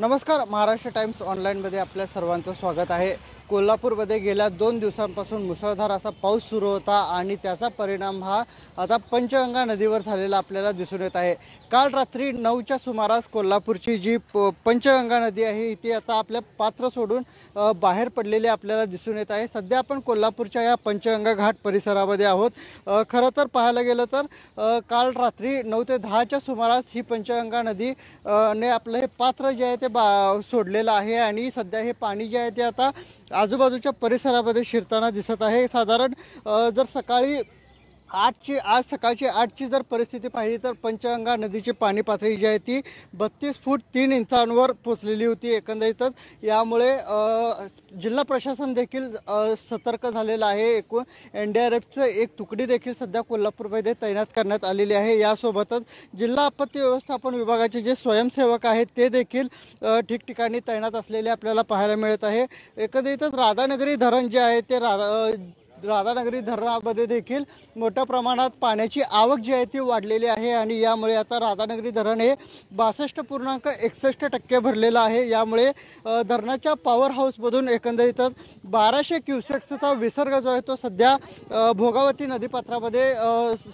नमस्कार महाराष्ट्र टाइम्स ऑनलाईनमध्ये आपल्या सर्वांचं स्वागत आहे कोल्हापूरमध्ये गेल्या दोन दिवसांपासून मुसळधार असा पाऊस सुरू होता आणि त्याचा परिणाम हा आता पंचगंगा नदीवर झालेला आपल्याला दिसून येत आहे काल रात्री नऊच्या सुमारास कोल्हापूरची जी प पंचगंगा नदी आहे ती आता आपल्या पात्र सोडून बाहेर पडलेली आपल्याला दिसून येत आहे सध्या आपण कोल्हापूरच्या या पंचगंगा घाट परिसरामध्ये आहोत खरं तर पाहायला गेलं तर काल रात्री नऊ ते दहाच्या सुमारास ही पंचगंगा नदी ने आपलं हे पात्र जे आहे ते बा सोडलेलं आहे आणि सध्या हे पाणी जे आहे ते आता आजूबाजूच्या परिसरामध्ये शिरताना दिसत आहे साधारण जर सकाळी आठची आज सकाळची आठची जर परिस्थिती पाहिली तर पंचगंगा नदीची पाणी पातळी जी आहे ती बत्तीस फूट तीन इंचांवर पोचलेली होती एकंदरीतच यामुळे जिल्हा प्रशासन देखील सतर्क झालेलं आहे एकूण एन डी आर एफचं एक तुकडी देखील सध्या कोल्हापूरमध्ये तैनात करण्यात आलेली आहे यासोबतच जिल्हा आपत्ती व्यवस्थापन विभागाचे जे स्वयंसेवक आहेत ते देखील ठिकठिकाणी तैनात असलेले आपल्याला पाहायला मिळत आहे एकंदरीतच राधानगरी धरण जे आहे ते राधा राधानगरी धरणामध्ये देखील मोठ्या प्रमाणात पाण्याची आवक जी आहे ती वाढलेली आहे आणि यामुळे आता राधानगरी धरण हे बासष्ट पूर्णांक एकसष्ट टक्के भरलेलं आहे यामुळे धरणाच्या पॉवर हाऊसमधून एकंदरीतच बाराशे क्युसेक्सचा विसर्ग जो आहे तो सध्या भोगावती नदीपात्रामध्ये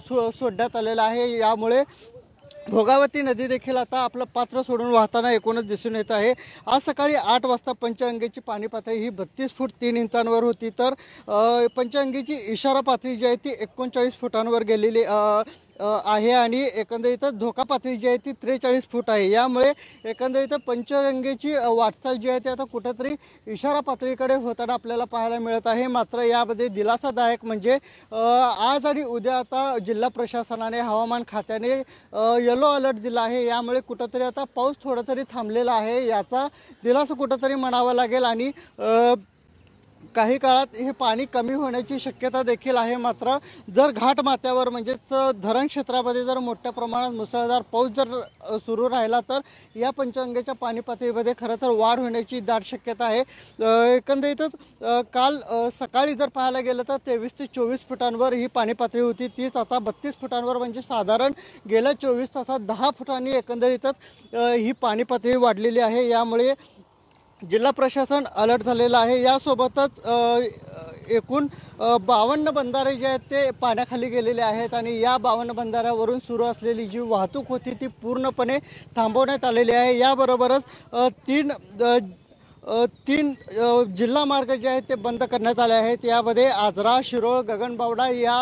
सो सोडण्यात आलेला आहे यामुळे भोगावती नदी देखील आता आपलं पात्र सोडून वाहताना एकूणच दिसून येत आहे आज सकाळी आठ वाजता पंचगंगेची पाणी पातळी ही बत्तीस फूट तीन इंचांवर होती तर पंचगंगेची इशारा पातळी जी आहे ती एकोणचाळीस फुटांवर गेलेली आहे आणि एकंदरीत धोका पातळी जी आहे ती त्रेचाळीस फूट आहे यामुळे एकंदरीत पंचगंगेची वाटचाल जी आहे ती आता कुठंतरी इशारा पातळीकडे होताना आपल्याला पाहायला मिळत आहे मात्र यामध्ये दिलासादायक म्हणजे आज आणि उद्या आता जिल्हा प्रशासनाने हवामान खात्याने येलो अलर्ट दिला आहे यामुळे कुठंतरी आता पाऊस थोडा तरी थांबलेला आहे याचा दिलासा कुठंतरी म्हणावा लागेल आणि काही काळात हे पाणी कमी होण्याची शक्यता देखील आहे मात्र जर घाटमाथ्यावर म्हणजेच धरण क्षेत्रामध्ये जर मोठ्या प्रमाणात मुसळधार पाऊस जर सुरू राहिला तर या पंचगंगेच्या पाणी पातळीमध्ये खरं तर वाढ होण्याची दाट शक्यता आहे एकंदरीतच काल सकाळी जर पाहायला गेलं तर तेवीस ते चोवीस फुटांवर ही पाणी पातळी होती तीच आता बत्तीस फुटांवर म्हणजे साधारण गेल्या चोवीस तासात दहा फुटांनी एकंदरीतच ही पाणी पातळी वाढलेली आहे यामुळे जिल्हा प्रशासन अलर्ट झालेलं आहे यासोबतच एकूण बावन्न बंधारे जे आहेत ते पाण्याखाली गेलेले आहेत आणि या बावन्न बंधाऱ्यावरून सुरू असलेली जी वाहतूक होती ती पूर्णपणे थांबवण्यात आलेली आहे याबरोबरच तीन तीन जिल्हा मार्ग जे आहेत ते बंद करण्यात आले आहेत यामध्ये आजरा शिरोळ गगनबावडा या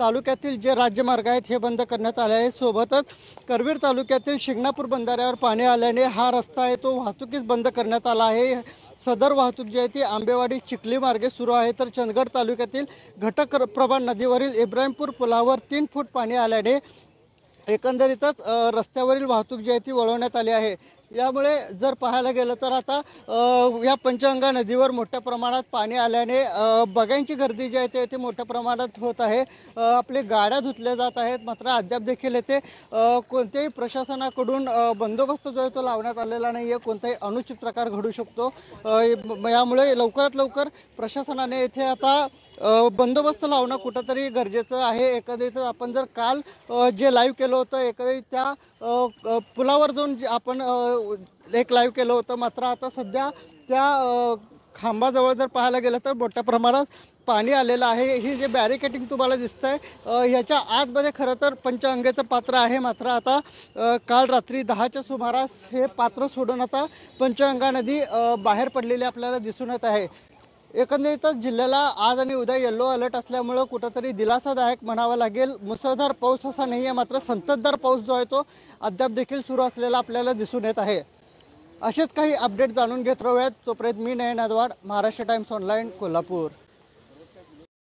तालुक्यातील जे राज्यमार्ग आहेत हे बंद करण्यात आले आहे सोबतच करवीर तालुक्यातील शिंगणापूर बंधाऱ्यावर पाणी आल्याने हा रस्ता आहे तो वाहतुकीस बंद करण्यात आला आहे सदर वाहतूक जी आहे ती आंबेवाडी चिखली मार्गे सुरू आहे तर चंदगड तालुक्यातील घटक प्रभा नदीवरील इब्राहिमपूर पुलावर तीन फूट पाणी आल्याने एकंदरीतच रस्त्यावरील वाहतूक जी आहे ती वळवण्यात आली आहे यामुळे जर पाहायला गेलं तर आता या पंचगंगा नदीवर मोठ्या प्रमाणात पाणी आल्याने बघ्यांची गर्दी जी आहे ते मोठ्या प्रमाणात होत आहे आपले गाड्या धुतल्या जात आहेत मात्र अद्याप देखील येथे कोणत्याही प्रशासनाकडून बंदोबस्त जो आहे तो लावण्यात आलेला नाही आहे कोणताही अनुचित प्रकार घडू शकतो यामुळे लवकरात लवकर प्रशासनाने येथे आता बंदोबस्त लावणं कुठंतरी गरजेचं आहे एखाद्याचं आपण जर काल जे लाईव्ह केलं होतं एखादी त्या पुलावर जाऊन आपण एक लाईव्ह केलं होतं मात्र आता सध्या त्या खांबाजवळ जर पाहायला गेलं तर मोठ्या प्रमाणात पाणी आलेलं आहे ही जे बॅरिकेटिंग तुम्हाला दिसतंय ह्याच्या आतमध्ये खरं तर पंचअंगेचं पात्र आहे मात्र आता काल रात्री दहाच्या सुमारास हे पात्र सोडून आता पंचगंगा नदी बाहेर पडलेली आपल्याला दिसून येत आहे एकंदरीतच जिल्ह्याला आज आणि उद्या येलो अलर्ट असल्यामुळं कुठंतरी दिलासादायक म्हणावं लागेल मुसळधार पाऊस असा नाही आहे मात्र संततधार पाऊस जो आहे तो अद्याप देखील सुरू असलेला आपल्याला दिसून येत आहे असेच काही अपडेट जाणून घेत राहूयात तोपर्यंत मी नयन आदवाड महाराष्ट्र टाइम्स ऑनलाईन कोल्हापूर